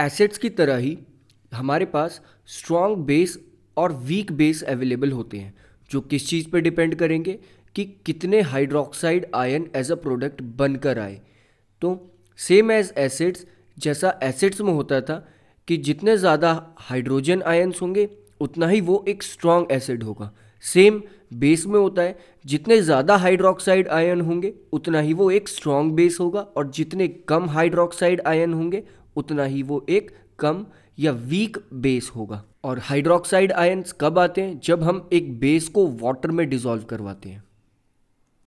assets की तरह ही हमारे पास स्ट्रॉन्ग बेस और वीक बेस अवेलेबल होते हैं जो किस चीज़ पर डिपेंड करेंगे कि कितने hydroxide ion as a product बनकर आए तो सेम एज एसिड्स जैसा एसिड्स में होता था कि जितने ज़्यादा हाइड्रोजन आयन्स होंगे उतना ही वो एक स्ट्रॉन्ग एसिड होगा सेम बेस में होता है जितने ज़्यादा हाइड्रोक्साइड आयन होंगे उतना ही वो एक स्ट्रॉन्ग बेस होगा और जितने कम हाइड्रोक्साइड आयन होंगे उतना ही वो एक कम या वीक बेस होगा और हाइड्रोक्साइड आयन्स कब आते हैं जब हम एक बेस को वाटर में डिजोल्व करवाते हैं